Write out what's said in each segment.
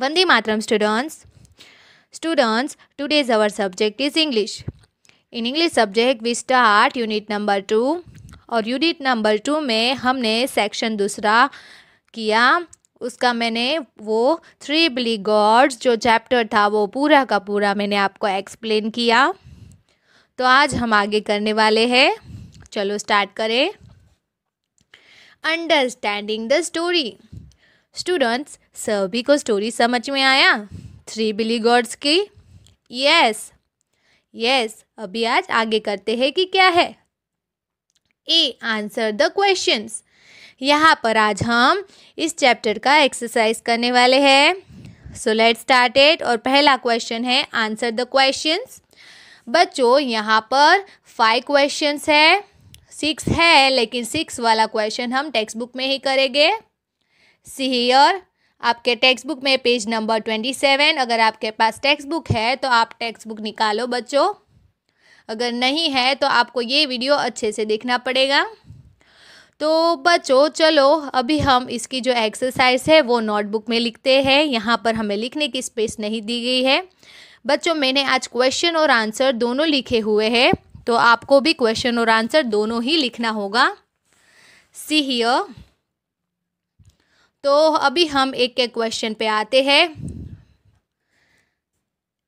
Vandi मातरम students students today's our subject is English in English subject we start unit number two और unit number two में हमने section दूसरा किया उसका मैंने वो थ्री बिली गॉड्स जो चैप्टर था वो पूरा का पूरा मैंने आपको एक्सप्लेन किया तो आज हम आगे करने वाले हैं चलो स्टार्ट करें अंडरस्टैंडिंग द स्टोरी स्टूडेंट्स सभी को स्टोरी समझ में आया थ्री बिली गॉड्स की यस यस अभी आज आगे करते हैं कि क्या है ए आंसर द क्वेश्चंस यहाँ पर आज हम इस चैप्टर का एक्सरसाइज करने वाले हैं सो लेट स्टार्ट और पहला क्वेश्चन है आंसर द क्वेश्चंस बच्चों यहाँ पर फाइव क्वेश्चंस है सिक्स है लेकिन सिक्स वाला क्वेश्चन हम टेक्स्ट बुक में ही करेंगे सी हियर आपके टेक्स्ट बुक में पेज नंबर ट्वेंटी सेवन अगर आपके पास टेक्स्ट बुक है तो आप टेक्स्ट बुक निकालो बच्चों अगर नहीं है तो आपको ये वीडियो अच्छे से देखना पड़ेगा तो बच्चों चलो अभी हम इसकी जो एक्सरसाइज है वो नोटबुक में लिखते हैं यहाँ पर हमें लिखने की स्पेस नहीं दी गई है बच्चों मैंने आज क्वेश्चन और आंसर दोनों लिखे हुए हैं तो आपको भी क्वेश्चन और आंसर दोनों ही लिखना होगा सी हियर तो अभी हम एक एक क्वेश्चन पे आते हैं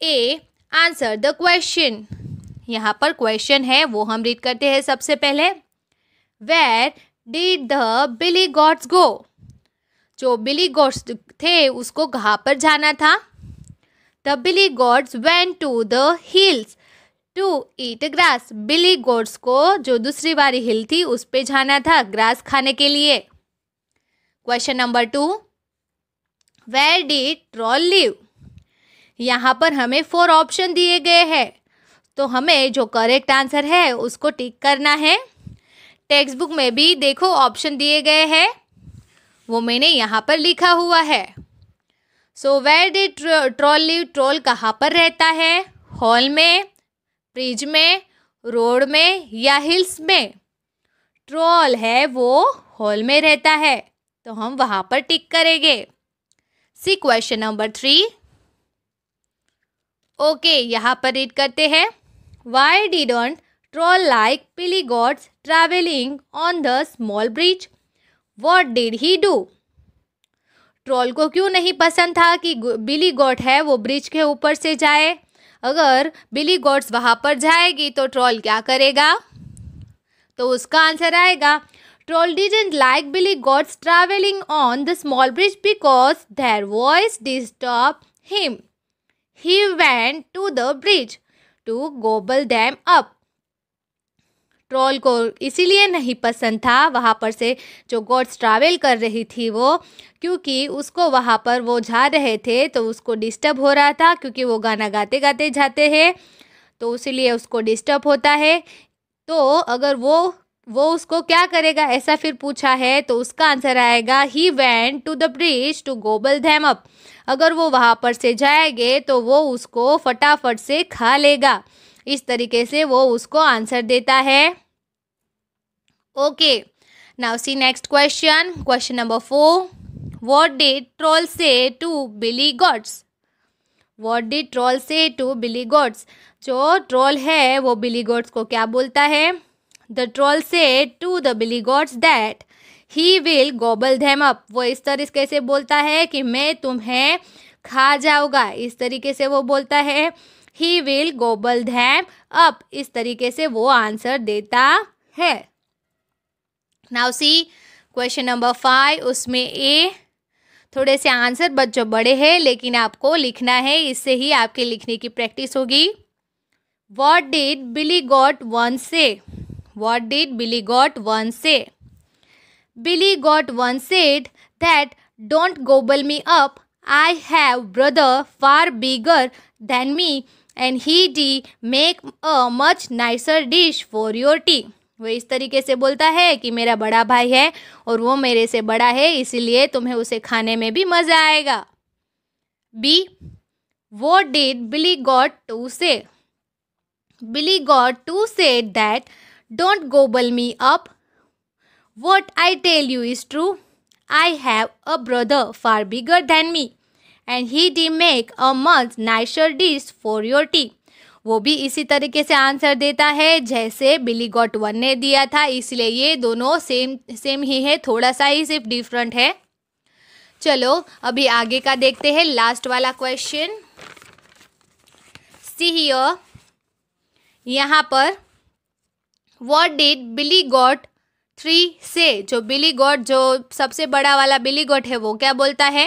ए आंसर द क्वेश्चन यहाँ पर क्वेश्चन है वो हम रीड करते हैं सबसे पहले where did the billy goats go जो बिली गॉड्स थे उसको घा पर जाना था the billy goats went to the hills to eat grass billy goats को जो दूसरी बारी हिल थी उस पे जाना था ग्रास खाने के लिए question number two where the troll live यहाँ पर हमें फोर ऑप्शन दिए गए हैं तो हमें जो करेक्ट आंसर है उसको टिक करना है टेक्स्ट बुक में भी देखो ऑप्शन दिए गए हैं वो मैंने यहाँ पर लिखा हुआ है so where the troll live troll कहाँ पर रहता है हॉल में फ्रिज में रोड में या हिल्स में ट्रोल है वो हॉल में रहता है तो हम वहां पर टिक करेंगे see question number three okay यहां पर रीड करते हैं why the don't troll like billy goats travelling on the small bridge what did he do troll को क्यों नहीं पसंद था कि बिली गॉट है वो ब्रिज के ऊपर से जाए अगर बिली गॉड्स वहाँ पर जाएगी तो ट्रोल क्या करेगा तो उसका आंसर आएगा Troll didn't like Billy Goats traveling on the small bridge because their voice disturbed him. He went to the bridge to gobble them up. Troll को इसीलिए नहीं पसंद था वहाँ पर से जो गॉड्स ट्रैवल कर रही थी वो क्योंकि उसको वहाँ पर वो जा रहे थे तो उसको डिस्टर्ब हो रहा था क्योंकि वो गाना गाते गाते जाते हैं तो इसीलिए उसको डिस्टर्ब होता है तो अगर वो वो उसको क्या करेगा ऐसा फिर पूछा है तो उसका आंसर आएगा he went to the bridge to gobble them up अगर वो वहाँ पर से जाएंगे तो वो उसको फटाफट से खा लेगा इस तरीके से वो उसको आंसर देता है okay now see next question question number four what did troll say to billy goats what did troll say to billy goats जो ट्रोल है वो बिली गॉड्स को क्या बोलता है the troll say to the billy goats that he will gobble them up वो इस तरह से बोलता है कि मैं तुम्हें खा जाऊंगा इस तरीके से वो बोलता है ही विल गोबल धैम अप इस तरीके से वो आंसर देता है now see question number five उसमें ए थोड़े से आंसर बच्चों बड़े हैं लेकिन आपको लिखना है इससे ही आपके लिखने की प्रैक्टिस होगी what did billy goat one say What did Billy Goat once say? Billy Goat once said that don't gobble me up. I have brother far bigger than me and he did make a much nicer dish for your tea. वो इस तरीके से बोलता है कि मेरा बड़ा भाई है और वो मेरे से बड़ा है इसीलिए तुम्हें उसे खाने में भी मज़ा आएगा बी वो did Billy goat two say billy goat two say that don't gobble me up what I tell you is true I have a brother far bigger than me and he'd make a much nicer dish for your tea वो भी इसी तरीके से answer देता है जैसे बिली goat one ने दिया था इसलिए ये दोनों सेम सेम ही है थोड़ा सा ही सिर्फ डिफरेंट है चलो अभी आगे का देखते हैं लास्ट वाला क्वेश्चन सी ही यहाँ पर what did billy goat three say जो बिली गॉड जो सबसे बड़ा वाला बिली गॉड है वो क्या बोलता है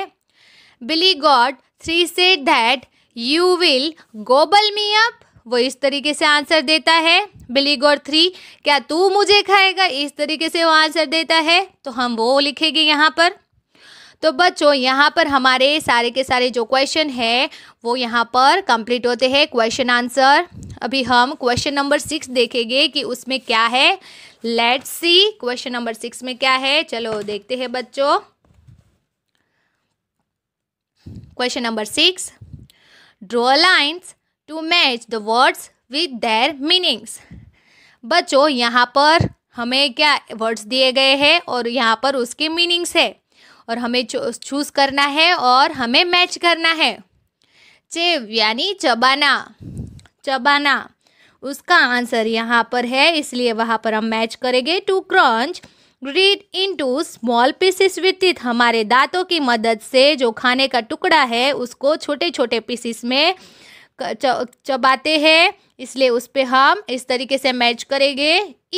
billy goat three say that you will gobble me up वो इस तरीके से आंसर देता है बिली गॉड थ्री क्या तू मुझे खाएगा इस तरीके से वो आंसर देता है तो हम वो लिखेंगे यहाँ पर तो बच्चों यहाँ पर हमारे सारे के सारे जो क्वेश्चन है वो यहाँ पर कंप्लीट होते हैं क्वेश्चन आंसर अभी हम क्वेश्चन नंबर सिक्स देखेंगे कि उसमें क्या है let's see question number six में क्या है चलो देखते हैं बच्चों question number six draw lines to match the words with their meanings बच्चों यहाँ पर हमें क्या वर्ड्स दिए गए हैं और यहाँ पर उसके मीनिंग्स है और हमें चूज़ करना है और हमें मैच करना है चेव यानी चबाना चबाना उसका आंसर यहाँ पर है इसलिए वहाँ पर हम मैच करेंगे to crunch grind into small pieces with teeth हमारे दांतों की मदद से जो खाने का टुकड़ा है उसको छोटे छोटे पीसेस में चबाते हैं इसलिए उस पर हम इस तरीके से मैच करेंगे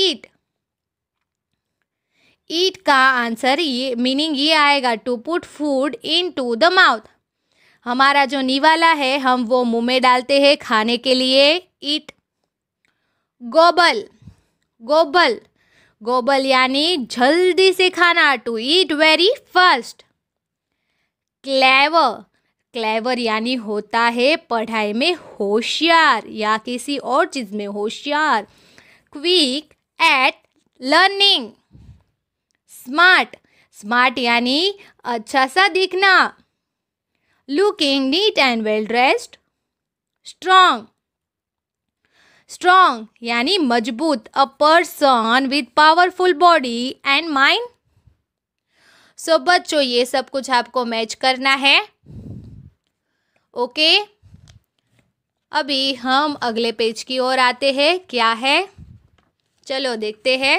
ईट ईट का आंसर ये मीनिंग ये आएगा to put food into the mouth हमारा जो निवाला है हम वो मुंह में डालते हैं खाने के लिए ईट गोबल गोबल गोबल यानी जल्दी से खाना to eat very fast clever clever यानी होता है पढ़ाई में होशियार या किसी और चीज़ में होशियार quick at learning smart smart यानी अच्छा सा दिखना looking neat and well dressed strong strong यानी मजबूत a person with powerful body and mind so so, बच्चों ये सब कुछ आपको मैच करना है ओके okay? अभी हम अगले पेज की ओर आते हैं क्या है चलो देखते हैं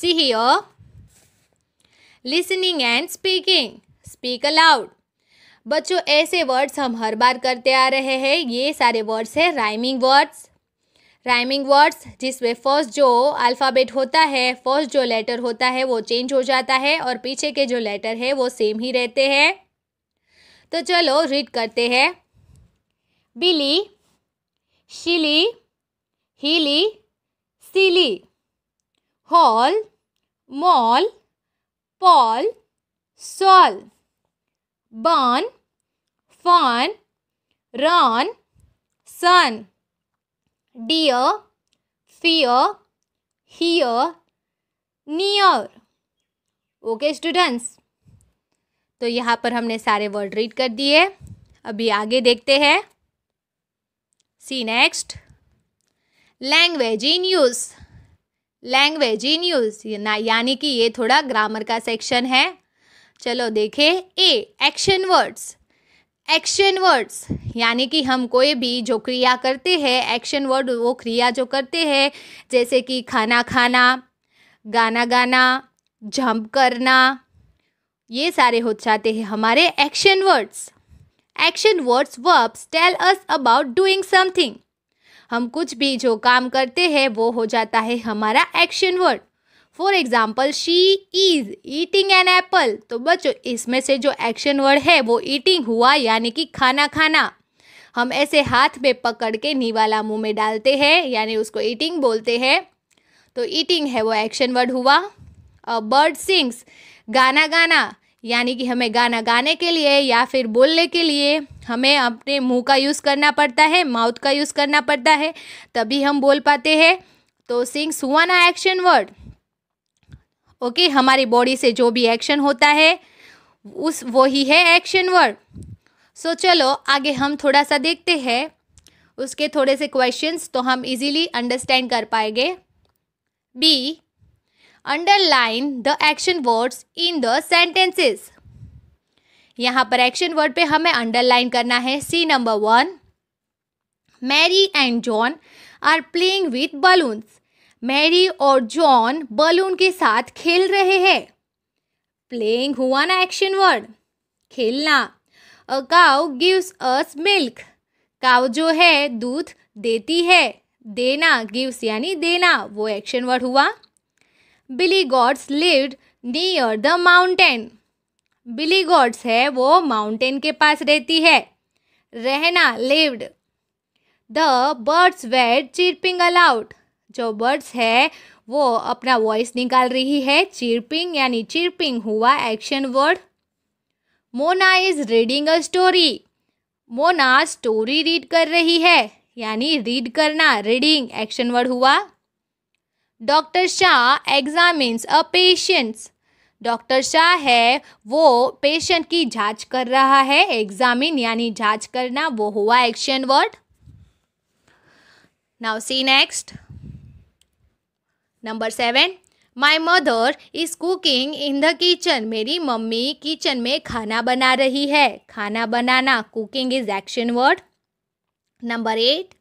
see here listening and speaking speak aloud बच्चों ऐसे वर्ड्स हम हर बार करते आ रहे हैं ये सारे वर्ड्स हैं राइमिंग वर्ड्स राइमिंग वर्ड्स जिसमें फर्स्ट जो अल्फ़ाबेट होता है फर्स्ट जो लेटर होता है वो चेंज हो जाता है और पीछे के जो लेटर है वो सेम ही रहते हैं तो चलो रीड करते हैं billy chilly hilly silly hall mall pall Saul ban fan ran sun dear fear hear near okay students तो यहाँ पर हमने सारे वर्ड रीड कर दिए अभी आगे देखते हैं see next language in use language in use यानी कि ये थोड़ा ग्रामर का सेक्शन है चलो देखें A action words action words यानी कि हम कोई भी जो क्रिया करते हैं एक्शन वर्ड वो क्रिया जो करते हैं जैसे कि खाना खाना गाना गाना जंप करना ये सारे हो जाते हैं हमारे action words action words verbs tell us about doing something हम कुछ भी जो काम करते हैं वो हो जाता है हमारा action word for example she is eating an apple तो बच्चों इसमें से जो एक्शन वर्ड है वो ईटिंग हुआ यानी कि खाना खाना हम ऐसे हाथ में पकड़ के निवाला मुंह में डालते हैं यानी उसको ईटिंग बोलते हैं तो ईटिंग है वो एक्शन वर्ड हुआ बर्ड सिंग्स गाना गाना यानी कि हमें गाना गाने के लिए या फिर बोलने के लिए हमें अपने मुंह का यूज़ करना पड़ता है माउथ का यूज़ करना पड़ता है तभी हम बोल पाते हैं तो सिंग्स हुआ ना एक्शन वर्ड ओके हमारी बॉडी से जो भी एक्शन होता है उस वो ही है एक्शन वर्ड सो चलो आगे हम थोड़ा सा देखते हैं उसके थोड़े से क्वेश्चंस तो हम इजीली अंडरस्टैंड कर पाएंगे B underline the action words in the sentences यहाँ पर एक्शन वर्ड पे हमें अंडरलाइन करना है see number one Mary and John are playing with balloons Mary और जॉन बलून के साथ खेल रहे हैं प्लेइंग हुआ ना एक्शन वर्ड खेलना a cow gives us milk cow जो है दूध देती है देना गिव्स यानी देना वो एक्शन वर्ड हुआ billy goats lived near the mountain billy goats है वो माउंटेन के पास रहती है रहना lived the birds were chirping aloud जो बर्ड्स है वो अपना वॉइस निकाल रही है चिरपिंग यानी चिरपिंग हुआ action word Mona is reading a story Mona story read कर रही है यानी रीड करना रीडिंग एक्शन वर्ड हुआ doctor Shah examines a patients doctor Shah है वो पेशेंट की जांच कर रहा है एग्जामिन यानी जांच करना वो हुआ action word now see next number seven my mother is cooking in the kitchen मेरी मम्मी किचन में खाना बना रही है खाना बनाना cooking is action word number eight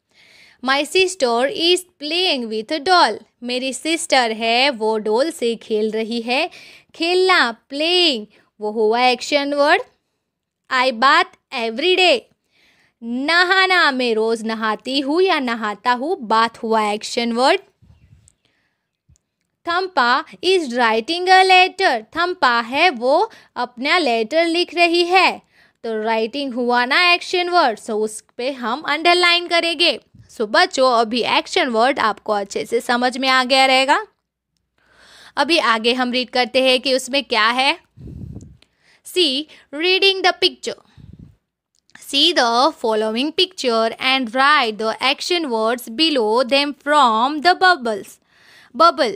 my sister is playing with doll मेरी सिस्टर है वो डॉल से खेल रही है खेलना प्लेइंग वो हुआ एक्शन वर्ड आई बात एवरी डे नहाना मैं रोज़ नहाती हूँ या नहाता हूँ बात हुआ action word Thampa is writing a letter Thampa है वो अपना लेटर लिख रही है तो राइटिंग हुआ ना एक्शन वर्ड सो उस पर हम अंडरलाइन करेंगे सो so, बच्चों अभी एक्शन वर्ड आपको अच्छे से समझ में आ गया रहेगा अभी आगे हम रीड करते हैं कि उसमें क्या है see reading the picture see the following picture and write the action words below them from the bubbles bubble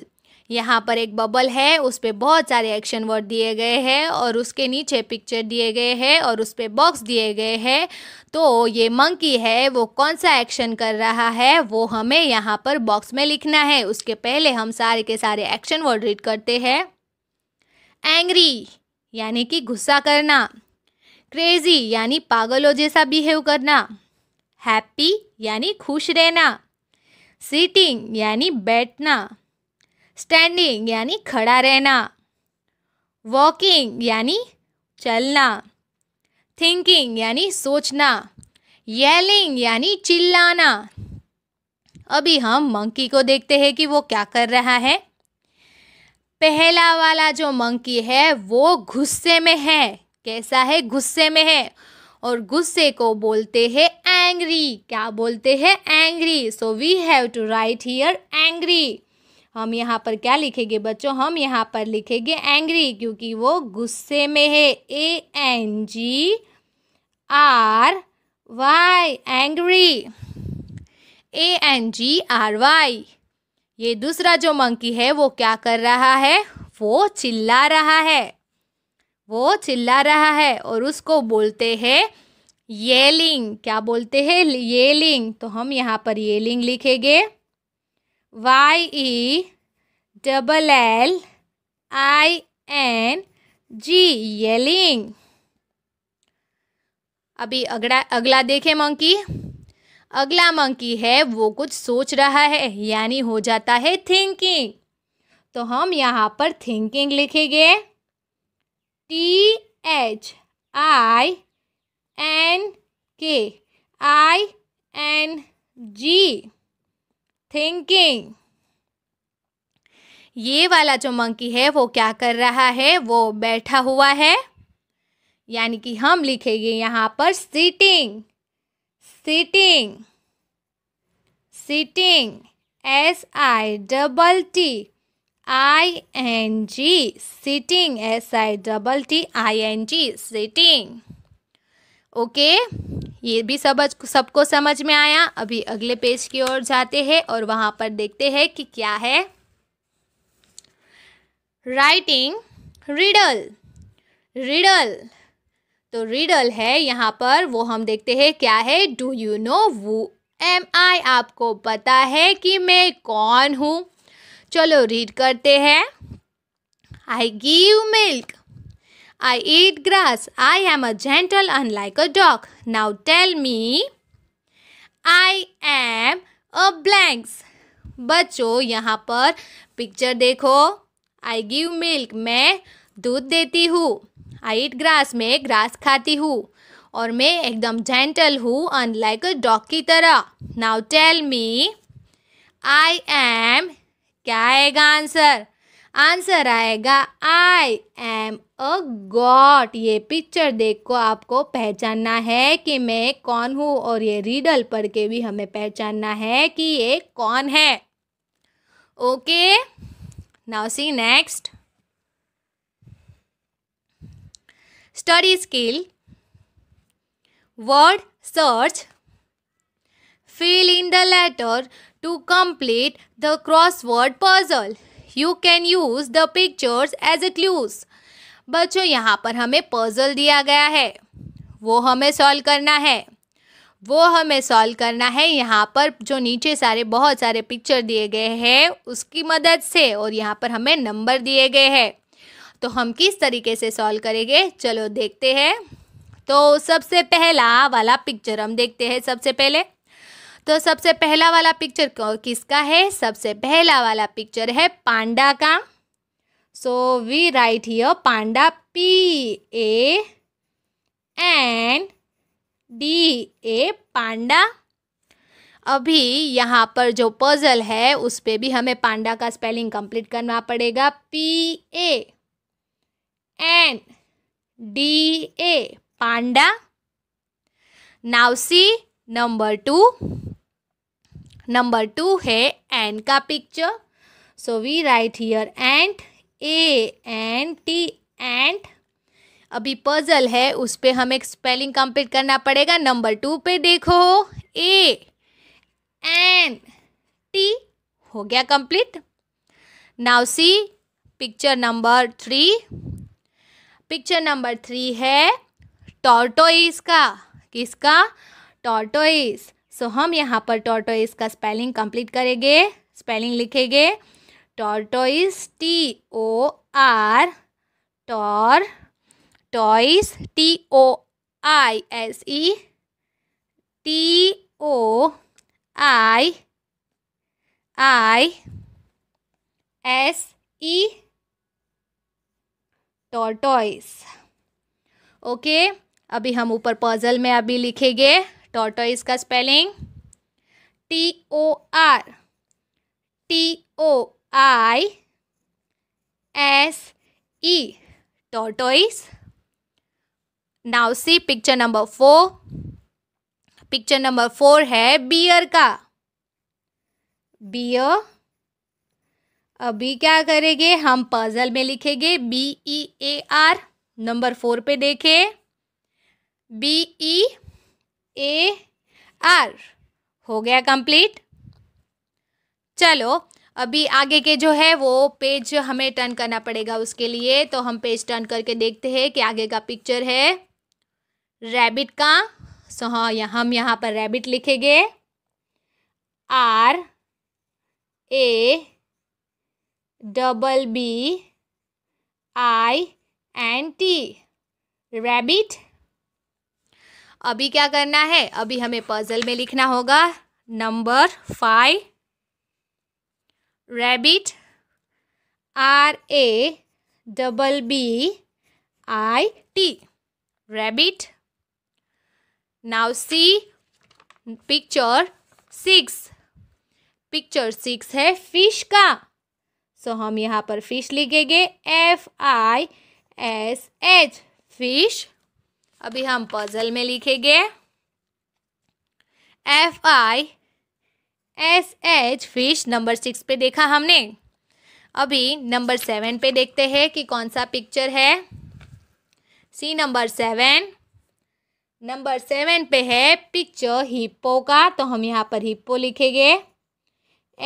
यहाँ पर एक बबल है उस पर बहुत सारे एक्शन वर्ड दिए गए हैं और उसके नीचे पिक्चर दिए गए हैं और उस पर बॉक्स दिए गए हैं तो ये मंकी है वो कौन सा एक्शन कर रहा है वो हमें यहाँ पर बॉक्स में लिखना है उसके पहले हम सारे के सारे एक्शन वर्ड रीड करते हैं एंग्री यानी कि गुस्सा करना क्रेजी यानी पागलों जैसा बिहेव करना हैप्पी यानी खुश रहना सीटिंग यानी बैठना स्टैंडिंग यानी खड़ा रहना वॉकिंग यानी चलना थिंकिंग यानी सोचना येलिंग यानी चिल्लाना अभी हम मंकी को देखते हैं कि वो क्या कर रहा है पहला वाला जो मंकी है वो गुस्से में है कैसा है गुस्से में है और गुस्से को बोलते हैं एंग्री क्या बोलते हैं angry so we have to write here angry हम यहाँ पर क्या लिखेंगे बच्चों हम यहाँ पर लिखेंगे एंग्री क्योंकि वो गुस्से में है A N G R Y angry A N G R Y ये दूसरा जो मंकी है वो क्या कर रहा है वो चिल्ला रहा है वो चिल्ला रहा है और उसको बोलते हैं येलिंग क्या बोलते हैं येलिंग तो हम यहाँ पर येलिंग लिखेंगे Y E double L I N G yelling अभी अगला अगला देखें मंकी अगला मंकी है वो कुछ सोच रहा है यानी हो जाता है थिंकिंग तो हम यहाँ पर थिंकिंग लिखेंगे टी एच आई एन के आई एन जी थिंकिंग ये वाला जो मंकी है वो क्या कर रहा है वो बैठा हुआ है यानी कि हम लिखेंगे यहाँ पर sitting sitting sitting S I double T I N G sitting S I double T I N G sitting okay ये भी सब सबको समझ में आया अभी अगले पेज की ओर जाते हैं और वहां पर देखते हैं कि क्या है राइटिंग रिडल रिडल तो रिडल है यहाँ पर वो हम देखते हैं क्या है डू यू नो वो एम आई आपको पता है कि मैं कौन हूँ चलो रीड करते हैं I give milk I eat grass. I am a gentle unlike a dog. Now tell me, I am a blanks. बच्चों यहाँ पर पिक्चर देखो आई गिव मिल्क मैं दूध देती हूँ आई ईट ग्रास मैं ग्रास खाती हूँ और मैं एकदम जेंटल हूँ अनलाइक अ डॉग की तरह now tell me I am क्या आएगा आंसर आंसर आएगा आई एम अ गॉट ये पिक्चर देख को आपको पहचानना है कि मैं कौन हूँ और ये रीडल पढ़ के भी हमें पहचानना है कि ये कौन है okay now see next study skill word search fill in the letter to complete the crossword puzzle you can use the pictures as a clues बच्चों यहाँ पर हमें पर्जल दिया गया है वो हमें सॉल्व करना है वो हमें सॉल्व करना है यहाँ पर जो नीचे सारे बहुत सारे पिक्चर दिए गए हैं उसकी मदद से और यहाँ पर हमें नंबर दिए गए हैं तो हम किस तरीके से सॉल्व करेंगे चलो देखते हैं तो सबसे पहला वाला पिक्चर हम देखते हैं सबसे पहले तो सबसे पहला वाला पिक्चर किसका है सबसे पहला वाला पिक्चर है पांडा का so we write here panda P A N D A panda अभी यहाँ पर जो पजल है उस पर भी हमें पांडा का स्पेलिंग कंप्लीट करना पड़ेगा P A N D A panda now see number two number two है एंड का picture so we write here ant A N T ant अभी पजल है उस पर हमें स्पेलिंग कंप्लीट करना पड़ेगा नंबर टू पे देखो ए एन टी हो गया complete now see picture number three picture number three है टॉर्टोइस का किसका टॉर्टोइस सो so, हम यहाँ पर टॉर्टोइस का स्पेलिंग कंप्लीट करेंगे स्पेलिंग लिखेंगे tortoise T O R tortoise T O I S E T O I I S E tortoise okay अभी हम ऊपर पजल में अभी लिखेंगे टॉर्टोइज का spelling T O R T O I S E tortoise now see picture number four picture number four है bear का bear अभी क्या करेंगे हम पजल में लिखेंगे B E A are number four पे देखें B E e A R हो गया कंप्लीट चलो अभी आगे के जो है वो पेज हमें टर्न करना पड़ेगा उसके लिए तो हम पेज टर्न करके देखते हैं कि आगे का पिक्चर है रैबिट का सो हाँ हम यहाँ पर रैबिट लिखेंगे R A double B I and T rabbit अभी क्या करना है अभी हमें पजल में लिखना होगा number five rabbit R A double B I T rabbit now see picture six picture six है फिश का सो so, हम यहाँ पर फिश लिखेंगे F I S H fish अभी हम पजल में लिखेंगे F I S H fish number six पे देखा हमने अभी नंबर सेवन पे देखते हैं कि कौन सा पिक्चर है see number seven number seven पे है पिक्चर हिप्पो का तो हम यहाँ पर हिप्पो लिखेंगे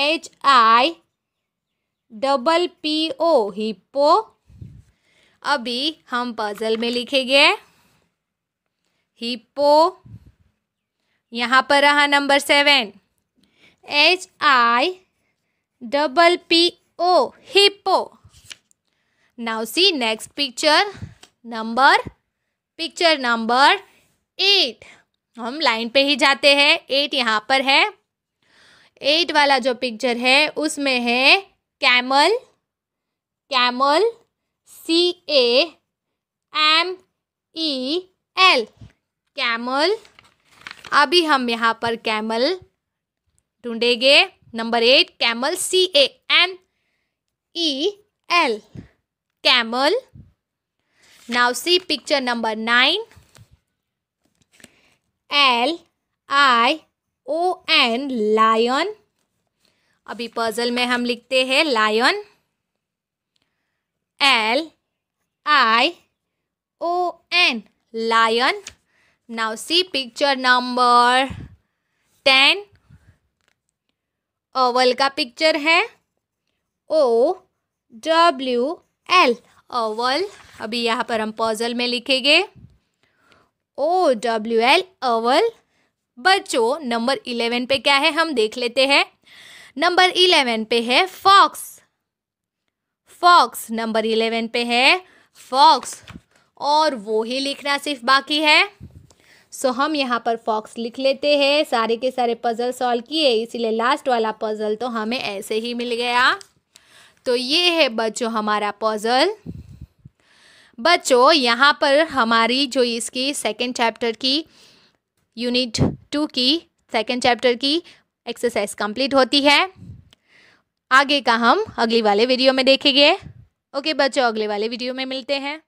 H I double P O hippo अभी हम पजल में लिखेंगे हिप्पो यहाँ पर रहा number seven H I double P O hippo now see next picture number picture number eight हम लाइन पे ही जाते हैं एट यहाँ पर है एट वाला जो पिक्चर है उसमें है camel camel C A M E L camel अभी हम यहाँ पर कैमल ढूंढेंगे number eight camel C A M E L camel now see picture number nine L I O N lion अभी पजल में हम लिखते हैं lion L I O N lion now see picture number ten owl का picture है O W L Oval अभी यहाँ पर हम पॉजल में लिखेंगे ओ डब्ल्यू एल ओवल बच्चों नंबर इलेवन पे क्या है हम देख लेते हैं नंबर इलेवन पे है फॉक्स फॉक्स नंबर इलेवन पे है फॉक्स और वो ही लिखना सिर्फ बाकी है सो हम यहाँ पर फॉक्स लिख लेते हैं सारे के सारे पज़ल सॉल्व किए इसीलिए लास्ट वाला पज़ल तो हमें ऐसे ही मिल गया तो ये है बच्चों हमारा पज़ल बच्चों यहाँ पर हमारी जो इसकी सेकेंड चैप्टर की यूनिट टू की सेकेंड चैप्टर की एक्सरसाइज कंप्लीट होती है आगे का हम अगली वाले वीडियो में देखेंगे ओके बच्चों अगले वाले वीडियो में मिलते हैं